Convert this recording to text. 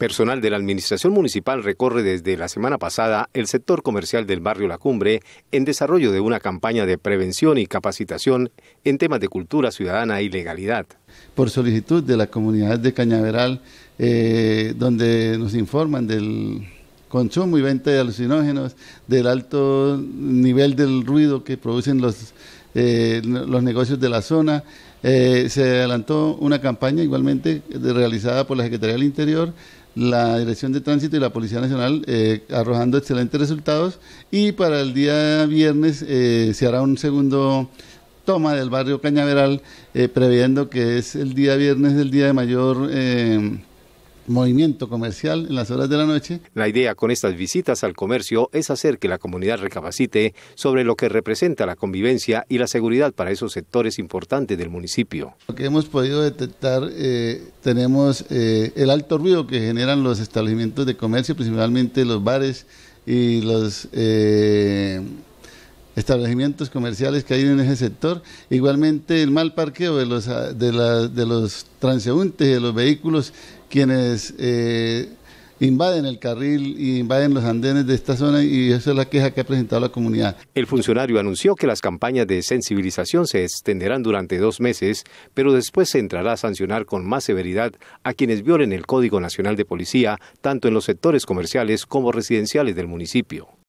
Personal de la Administración Municipal recorre desde la semana pasada el sector comercial del barrio La Cumbre en desarrollo de una campaña de prevención y capacitación en temas de cultura ciudadana y legalidad. Por solicitud de la comunidad de Cañaveral, eh, donde nos informan del consumo y venta de alucinógenos, del alto nivel del ruido que producen los, eh, los negocios de la zona, eh, se adelantó una campaña igualmente realizada por la Secretaría del Interior la Dirección de Tránsito y la Policía Nacional eh, arrojando excelentes resultados y para el día viernes eh, se hará un segundo toma del barrio Cañaveral eh, previendo que es el día viernes del día de mayor movimiento comercial en las horas de la noche. La idea con estas visitas al comercio es hacer que la comunidad recapacite sobre lo que representa la convivencia y la seguridad para esos sectores importantes del municipio. Lo que hemos podido detectar, eh, tenemos eh, el alto ruido que generan los establecimientos de comercio, principalmente los bares y los... Eh, establecimientos comerciales que hay en ese sector. Igualmente el mal parqueo de los, de, la, de los transeúntes, de los vehículos quienes eh, invaden el carril y invaden los andenes de esta zona y esa es la queja que ha presentado la comunidad. El funcionario anunció que las campañas de sensibilización se extenderán durante dos meses, pero después se entrará a sancionar con más severidad a quienes violen el Código Nacional de Policía, tanto en los sectores comerciales como residenciales del municipio.